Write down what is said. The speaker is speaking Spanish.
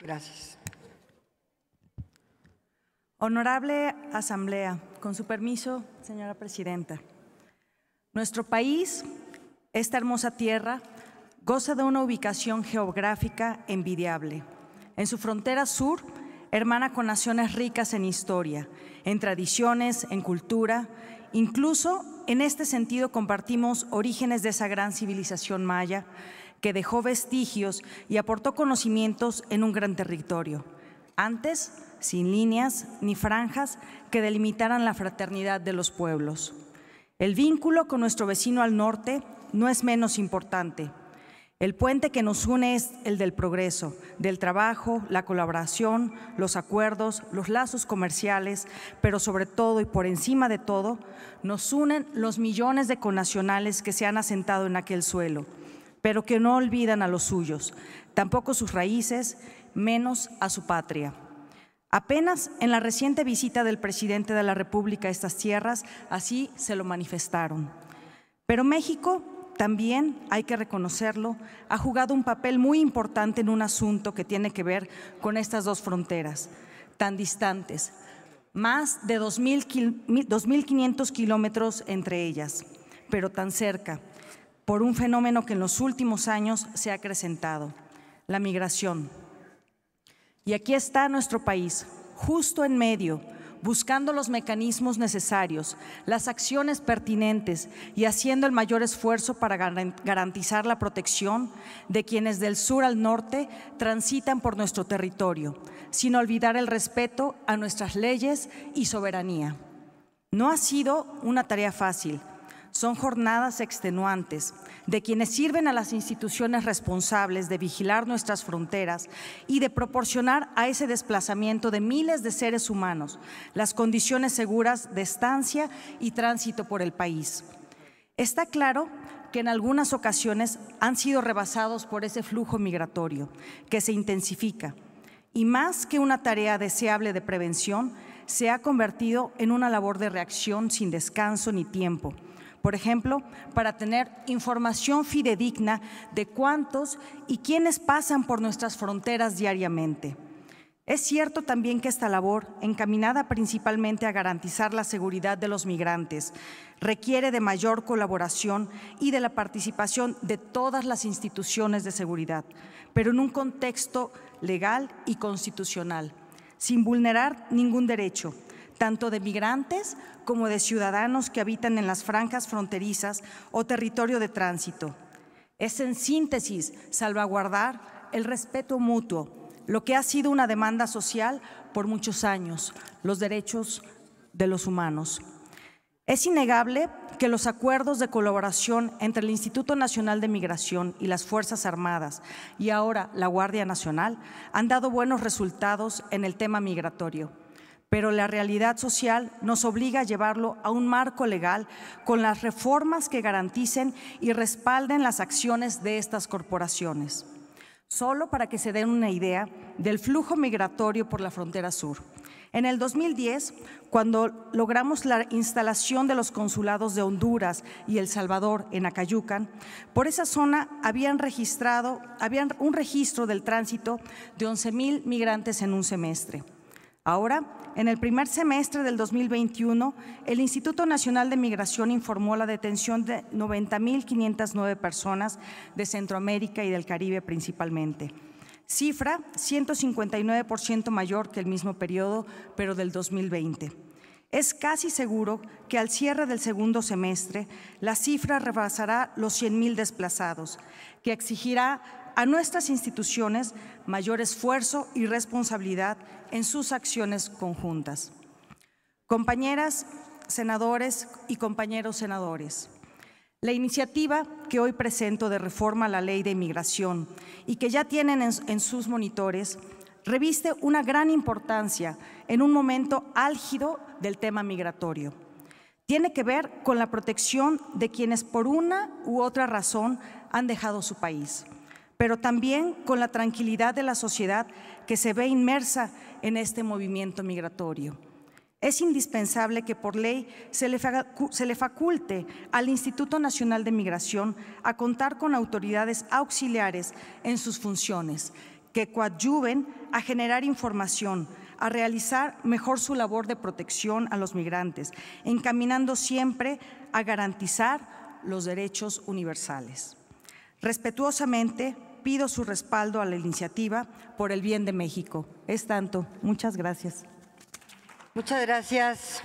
Gracias. Honorable Asamblea, con su permiso, señora Presidenta. Nuestro país, esta hermosa tierra, goza de una ubicación geográfica envidiable. En su frontera sur, hermana con naciones ricas en historia, en tradiciones, en cultura. Incluso en este sentido compartimos orígenes de esa gran civilización maya, que dejó vestigios y aportó conocimientos en un gran territorio, antes sin líneas ni franjas que delimitaran la fraternidad de los pueblos. El vínculo con nuestro vecino al norte no es menos importante. El puente que nos une es el del progreso, del trabajo, la colaboración, los acuerdos, los lazos comerciales, pero sobre todo y por encima de todo, nos unen los millones de conacionales que se han asentado en aquel suelo pero que no olvidan a los suyos, tampoco sus raíces, menos a su patria. Apenas en la reciente visita del presidente de la República a estas tierras, así se lo manifestaron. Pero México también, hay que reconocerlo, ha jugado un papel muy importante en un asunto que tiene que ver con estas dos fronteras tan distantes, más de 2.500 kilómetros entre ellas, pero tan cerca por un fenómeno que en los últimos años se ha acrecentado, la migración. Y aquí está nuestro país, justo en medio, buscando los mecanismos necesarios, las acciones pertinentes y haciendo el mayor esfuerzo para garantizar la protección de quienes del sur al norte transitan por nuestro territorio, sin olvidar el respeto a nuestras leyes y soberanía. No ha sido una tarea fácil, son jornadas extenuantes de quienes sirven a las instituciones responsables de vigilar nuestras fronteras y de proporcionar a ese desplazamiento de miles de seres humanos las condiciones seguras de estancia y tránsito por el país. Está claro que en algunas ocasiones han sido rebasados por ese flujo migratorio que se intensifica y más que una tarea deseable de prevención, se ha convertido en una labor de reacción sin descanso ni tiempo, por ejemplo, para tener información fidedigna de cuántos y quiénes pasan por nuestras fronteras diariamente. Es cierto también que esta labor, encaminada principalmente a garantizar la seguridad de los migrantes, requiere de mayor colaboración y de la participación de todas las instituciones de seguridad, pero en un contexto legal y constitucional, sin vulnerar ningún derecho, tanto de migrantes como de ciudadanos que habitan en las franjas fronterizas o territorio de tránsito. Es en síntesis salvaguardar el respeto mutuo, lo que ha sido una demanda social por muchos años, los derechos de los humanos. Es innegable que los acuerdos de colaboración entre el Instituto Nacional de Migración y las Fuerzas Armadas y ahora la Guardia Nacional han dado buenos resultados en el tema migratorio pero la realidad social nos obliga a llevarlo a un marco legal con las reformas que garanticen y respalden las acciones de estas corporaciones. Solo para que se den una idea del flujo migratorio por la frontera sur. En el 2010, cuando logramos la instalación de los consulados de Honduras y El Salvador en Acayucan, por esa zona habían registrado habían un registro del tránsito de 11.000 migrantes en un semestre. Ahora, en el primer semestre del 2021, el Instituto Nacional de Migración informó la detención de 90.509 personas de Centroamérica y del Caribe principalmente, cifra 159% mayor que el mismo periodo, pero del 2020. Es casi seguro que al cierre del segundo semestre, la cifra rebasará los 100.000 desplazados, que exigirá a nuestras instituciones mayor esfuerzo y responsabilidad en sus acciones conjuntas. Compañeras senadores y compañeros senadores, la iniciativa que hoy presento de reforma a la ley de inmigración y que ya tienen en, sus monitores reviste una gran importancia en un momento álgido del tema migratorio. Tiene que ver con la protección de quienes por una u otra razón han dejado su país pero también con la tranquilidad de la sociedad que se ve inmersa en este movimiento migratorio. Es indispensable que por ley se le, faculte al Instituto Nacional de Migración a contar con autoridades auxiliares en sus funciones, que coadyuven a generar información, a realizar mejor su labor de protección a los migrantes, encaminando siempre a garantizar los derechos universales. Respetuosamente, pido su respaldo a la iniciativa por el bien de México. Es tanto. Muchas gracias. Muchas gracias.